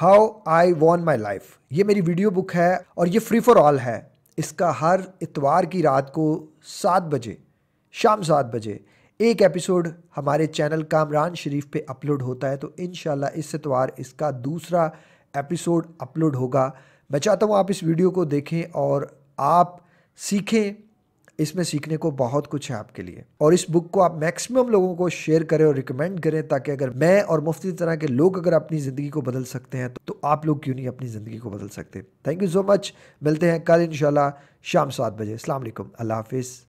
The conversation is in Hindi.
how I won my life ये मेरी वीडियो बुक है और ये फ्री फॉर ऑल है इसका हर इतवार की रात को सात बजे शाम सात बजे एक एपिसोड हमारे चैनल कामरान शरीफ पे अपलोड होता है तो इन इस इतवार इसका दूसरा एपिसोड अपलोड होगा मैं चाहता हूँ आप इस वीडियो को देखें और आप सीखें इसमें सीखने को बहुत कुछ है आपके लिए और इस बुक को आप मैक्सिमम लोगों को शेयर करें और रिकमेंड करें ताकि अगर मैं और मुफ्ती तरह के लोग अगर अपनी ज़िंदगी को बदल सकते हैं तो, आप लोग क्यों नहीं अपनी ज़िंदगी को बदल सकते थैंक यू सो मच मिलते हैं कल इन शाम सात बजे अल्लाह हाफिज़